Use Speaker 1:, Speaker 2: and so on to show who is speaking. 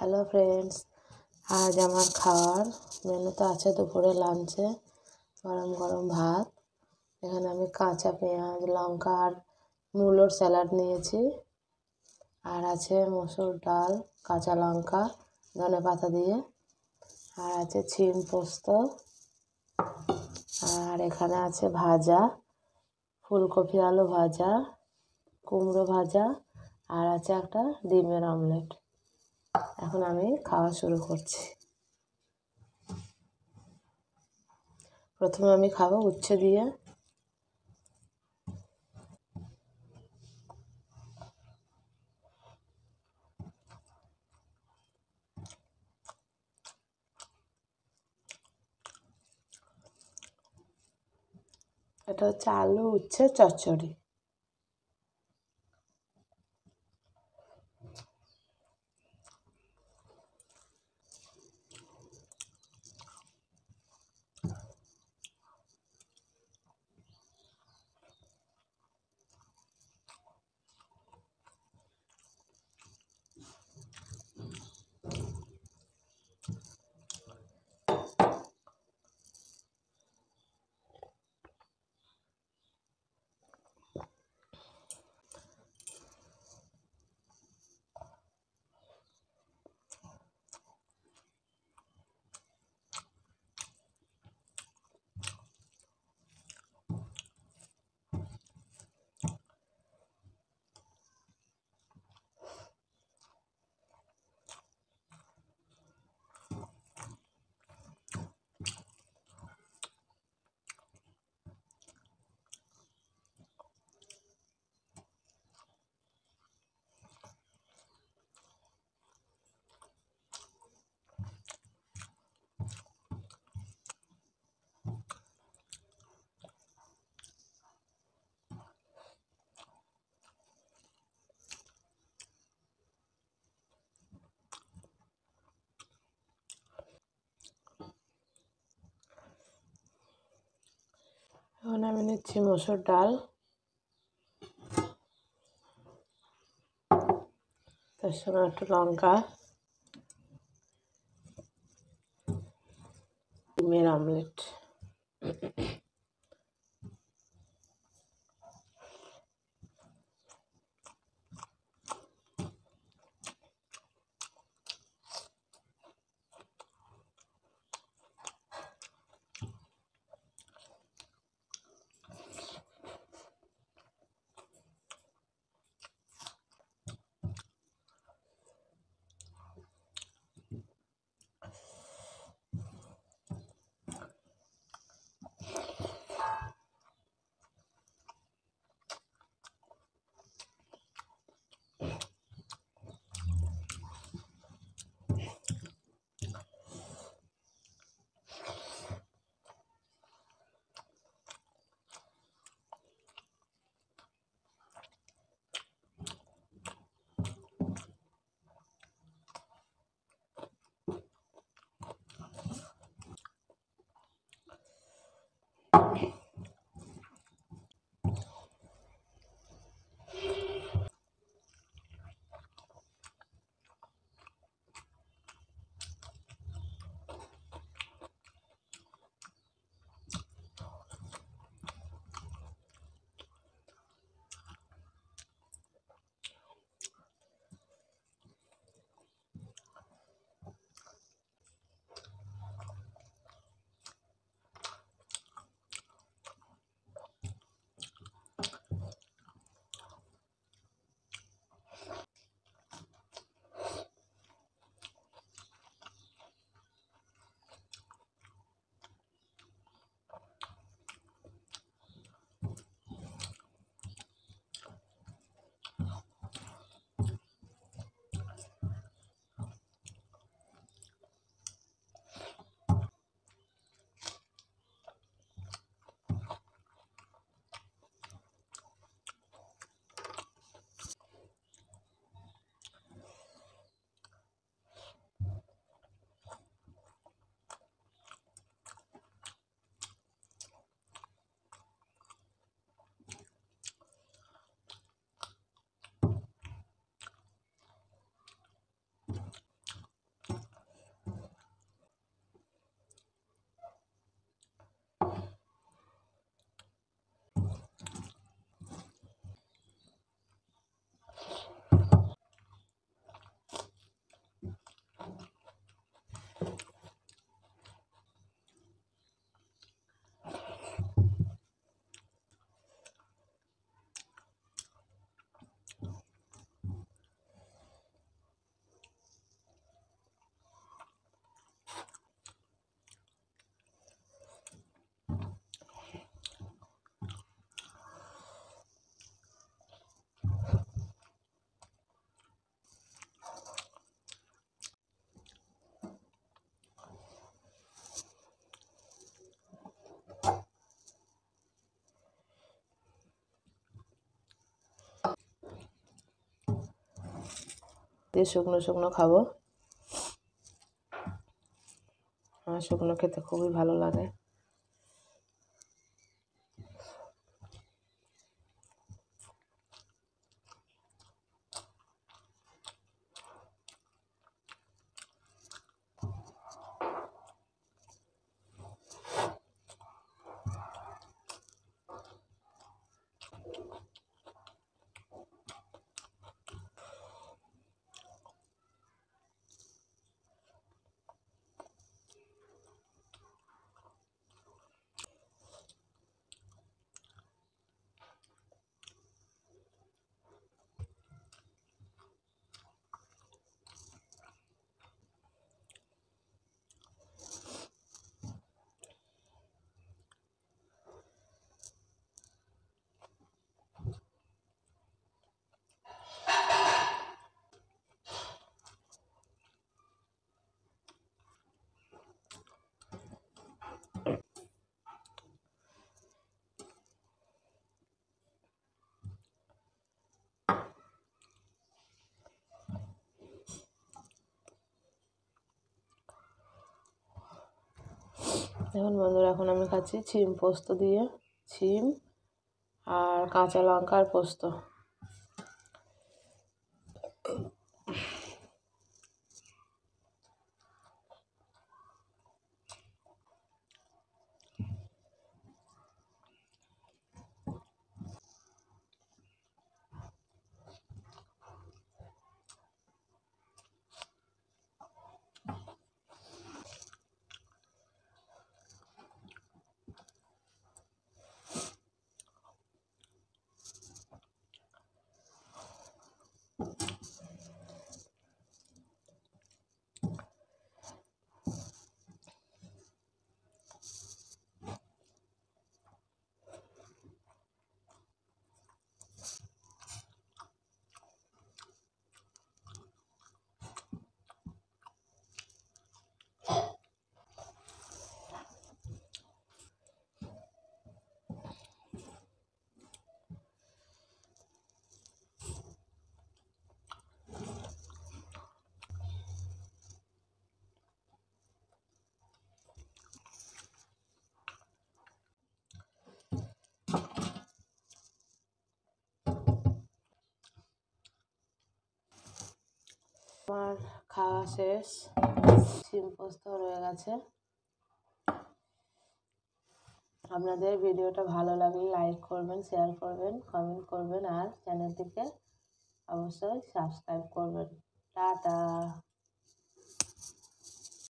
Speaker 1: hello friends আজ আমার খাওয়ার মেনুতে আছে দুপুরে লাঞ্চে গরম গরম ভাত এখানে আমি কাঁচা পেঁয়াজ লঙ্কা আর মূলোর স্যালাড নিয়েছি আর আছে মসুর ডাল কাঁচা লঙ্কা ধনে পাতা দিয়ে আর আছে ছিম পোস্ত আর এখানে আছে ভাজা ফুলকপি আলু ভাজা কুমড়ো ভাজা আর আছে একটা ডিমের অমলেট এখন আমি খাওয়া শুরু করছি প্রথমে আমি খাবো উচ্ছে দিয়ে এটা হচ্ছে আলু উচ্ছে চচ্চড়ি এখন আমি নিচ্ছি মসুর ডাল তার সঙ্গে একটু লঙ্কা ডিমের আমলেট দিয়ে শুকনো শুকনো খাবো আমার শুকনো খেতে খুবই ভালো লাগে এখন বন্ধুরা এখন আমি খাচ্ছি ছিম পোস্ত দিয়ে ছিম আর কাঁচা লঙ্কা আর পোস্ত খাওয়া শেষ সিম পোস্ত রয়ে গেছে আপনাদের ভিডিওটা ভালো লাগলে লাইক করবেন শেয়ার করবেন কমেন্ট করবেন আর চ্যানেলটিকে অবশ্যই সাবস্ক্রাইব করবেন টাটা